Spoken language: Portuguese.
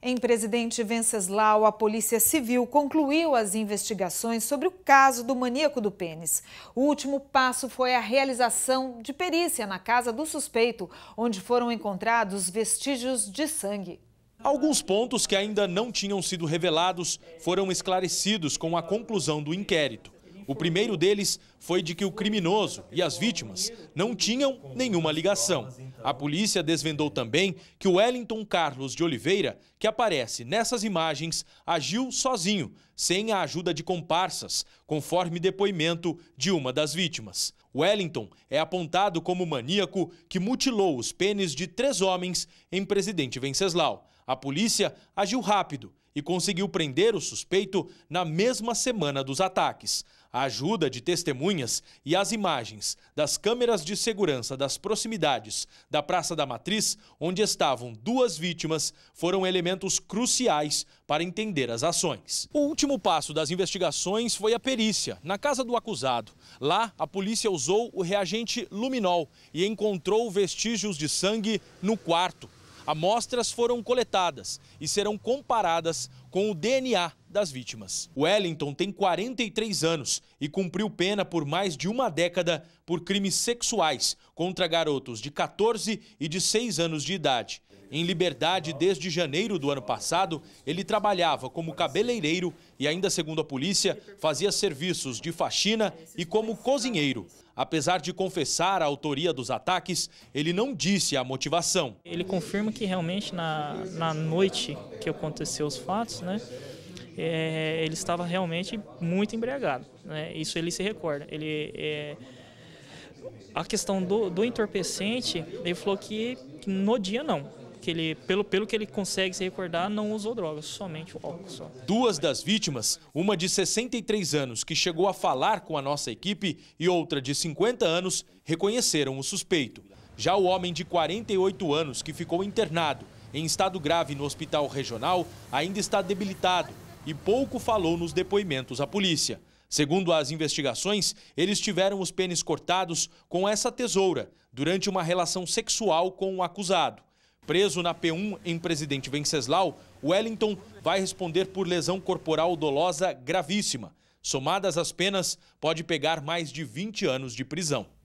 Em Presidente Venceslau, a Polícia Civil concluiu as investigações sobre o caso do maníaco do pênis. O último passo foi a realização de perícia na casa do suspeito, onde foram encontrados vestígios de sangue. Alguns pontos que ainda não tinham sido revelados foram esclarecidos com a conclusão do inquérito. O primeiro deles foi de que o criminoso e as vítimas não tinham nenhuma ligação. A polícia desvendou também que o Wellington Carlos de Oliveira, que aparece nessas imagens, agiu sozinho, sem a ajuda de comparsas, conforme depoimento de uma das vítimas. Wellington é apontado como maníaco que mutilou os pênis de três homens em Presidente Venceslau. A polícia agiu rápido e conseguiu prender o suspeito na mesma semana dos ataques. A ajuda de testemunhas e as imagens das câmeras de segurança das proximidades da Praça da Matriz, onde estavam duas vítimas, foram elementos cruciais para entender as ações. O último passo das investigações foi a perícia, na casa do acusado. Lá, a polícia usou o reagente luminol e encontrou vestígios de sangue no quarto Amostras foram coletadas e serão comparadas com o DNA das vítimas. Wellington tem 43 anos e cumpriu pena por mais de uma década por crimes sexuais contra garotos de 14 e de 6 anos de idade. Em liberdade desde janeiro do ano passado, ele trabalhava como cabeleireiro e, ainda segundo a polícia, fazia serviços de faxina e como cozinheiro. Apesar de confessar a autoria dos ataques, ele não disse a motivação. Ele confirma que realmente na, na noite que aconteceu os fatos, né? É, ele estava realmente muito embriagado, né? Isso ele se recorda. Ele é, a questão do, do entorpecente, ele falou que, que no dia não, que ele, pelo, pelo que ele consegue se recordar, não usou drogas, somente o álcool. Só. Duas das vítimas, uma de 63 anos, que chegou a falar com a nossa equipe, e outra de 50 anos, reconheceram o suspeito. Já o homem de 48 anos, que ficou internado em estado grave no hospital regional, ainda está debilitado e pouco falou nos depoimentos à polícia. Segundo as investigações, eles tiveram os pênis cortados com essa tesoura durante uma relação sexual com o acusado. Preso na P1 em Presidente Venceslau, Wellington vai responder por lesão corporal dolosa gravíssima. Somadas as penas, pode pegar mais de 20 anos de prisão.